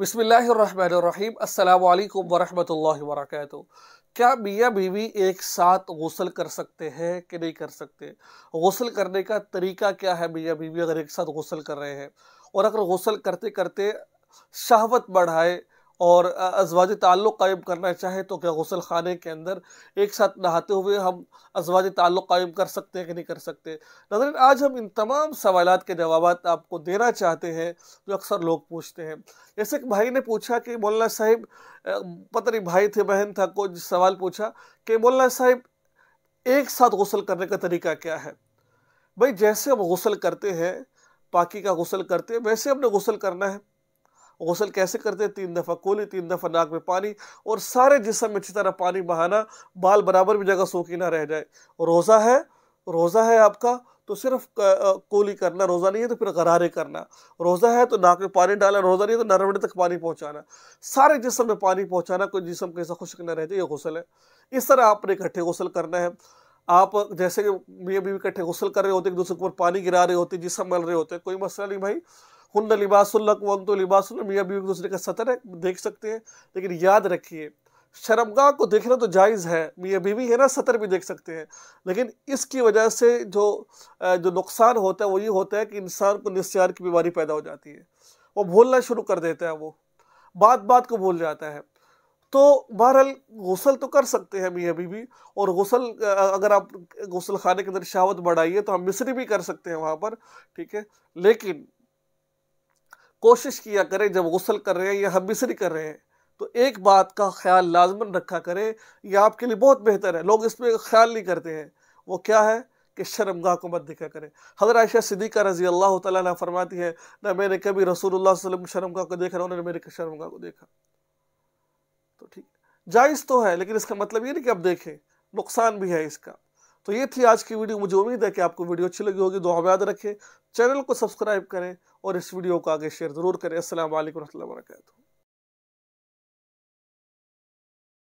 बसमीम अल्लाम वरहमल वर्क क्या मियाँ बीवी एक साथ गसल कर सकते हैं कि नहीं कर सकते गसल करने का तरीका क्या है मियाँ बीवी अगर एक साथ गसल कर रहे हैं और अगर गसल करते करते शहवत बढ़ाए और अजवाज ताल्लुक़ कायम करना चाहे तो क्या गसल खाने के अंदर एक साथ नहाते हुए हम अजवाज ताल्लुक़ कायम कर सकते हैं कि नहीं कर सकते नजर आज हम इन तमाम सवाल के जवाब आपको देना चाहते हैं जो अक्सर लोग पूछते हैं जैसे एक भाई ने पूछा कि मौलाना साहिब पता नहीं भाई थे बहन था को सवाल पूछा कि मौलाना साहिब एक साथ गसल करने का तरीका क्या है भाई जैसे हम गसल करते हैं पाकि का गसल करते हैं वैसे हमने गसल करना है गसल कैसे करते हैं तीन दफ़ा कोली तीन दफ़ा नाक में पानी और सारे जिसम में अच्छी तरह पानी बहाना बाल बराबर भी जगह सूखी ना रह जाए रोज़ा है रोज़ा है आपका तो सिर्फ कोली करना रोज़ा नहीं है तो फिर गरारे करना रोज़ा है तो नाक में पानी डालना रोज़ा नहीं है तो नरवड़े तक पानी पहुँचाना सारे जिसम में पानी पहुँचाना कोई जिसम कैसा खुश्क ना रह जाए ये गसल है इस तरह आपने इकट्ठे गसल करना है आप जैसे कि मियाँ बीवी इकट्ठे गसल कर रहे होते एक दूसरे के ऊपर पानी गिरा रहे होते जिसम मल रहे होते कोई मसला नहीं भाई हुन लिबासुल्लक वन तो लिबासुल्लम यह भी एक दूसरे का सतर है देख सकते हैं लेकिन याद रखिए शर्मगा को देखना तो जायज़ है मियाँ बीवी है ना सतर भी देख सकते हैं लेकिन इसकी वजह से जो जो नुकसान होता है वो ये होता है कि इंसान को निस्यार की बीमारी पैदा हो जाती है वो भूलना शुरू कर देता है वो बात बात को भूल जाता है तो बहरहाल गसल तो कर सकते हैं मियाँ बीवी और गसल अगर आप गसल खाने के अंदर शहावत बढ़ाइए तो हम मिसरी भी कर सकते हैं वहाँ पर ठीक है लेकिन कोशिश किया करें जब गसल कर रहे हैं या हबिसरी कर रहे हैं तो एक बात का ख्याल लाजमन रखा करें यह आपके लिए बहुत बेहतर है लोग इसमें ख्याल नहीं करते हैं वो क्या है कि शर्मगाह को मत देखा करें हजर आयशा सिद्दीका रजी अल्लाह तला फरमाती है ना मैंने कभी रसूल वसलम शर्मगाह को देखा ना उन्होंने मेरे शर्मगाह को देखा तो ठीक जायज़ तो है लेकिन इसका मतलब ये नहीं कि आप देखें नुकसान भी है इसका तो ये थी आज की वीडियो मुझे उम्मीद है कि आपको वीडियो अच्छी लगी होगी दुआ याद रखें चैनल को सब्सक्राइब करें और इस वीडियो को आगे शेयर ज़रूर करें असल वरहमल वर्का